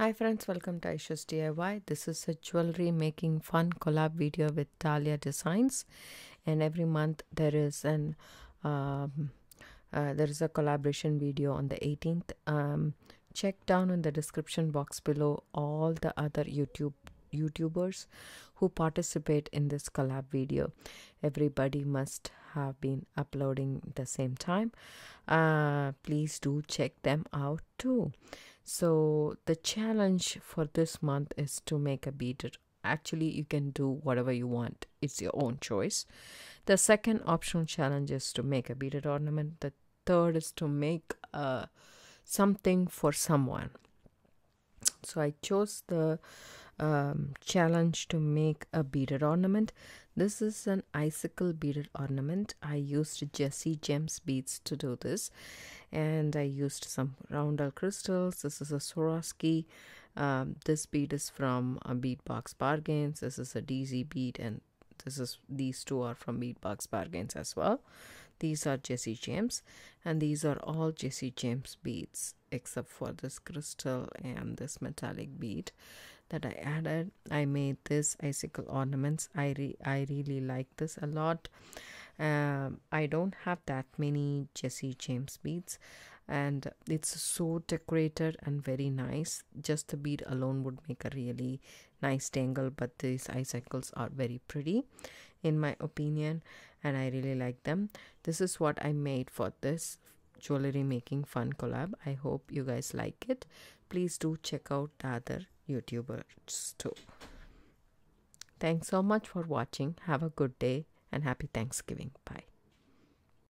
Hi friends, welcome to Aisha's DIY. This is a jewelry making fun collab video with Talia Designs and every month there is an um, uh, there is a collaboration video on the 18th. Um, check down in the description box below all the other YouTube YouTubers who participate in this collab video. Everybody must have been uploading the same time. Uh, please do check them out too. So the challenge for this month is to make a beaded. Actually, you can do whatever you want. It's your own choice. The second optional challenge is to make a beaded ornament. The third is to make a uh, something for someone. So I chose the um, challenge to make a beaded ornament. This is an icicle beaded ornament. I used Jessie Gems beads to do this and I used some roundel crystals. This is a Swarovski. Um, this bead is from uh, Beadbox Bargains. This is a DZ bead and this is these two are from Beadbox Bargains as well. These are Jesse James and these are all Jesse James beads except for this crystal and this metallic bead that I added. I made this icicle ornaments. I, re I really like this a lot. Um, I don't have that many Jesse James beads and it's so decorated and very nice just the bead alone would make a really nice tangle but these icicles are very pretty in my opinion and I really like them. This is what I made for this jewelry making fun collab. I hope you guys like it. Please do check out the other YouTubers too. Thanks so much for watching. Have a good day and happy Thanksgiving. Bye.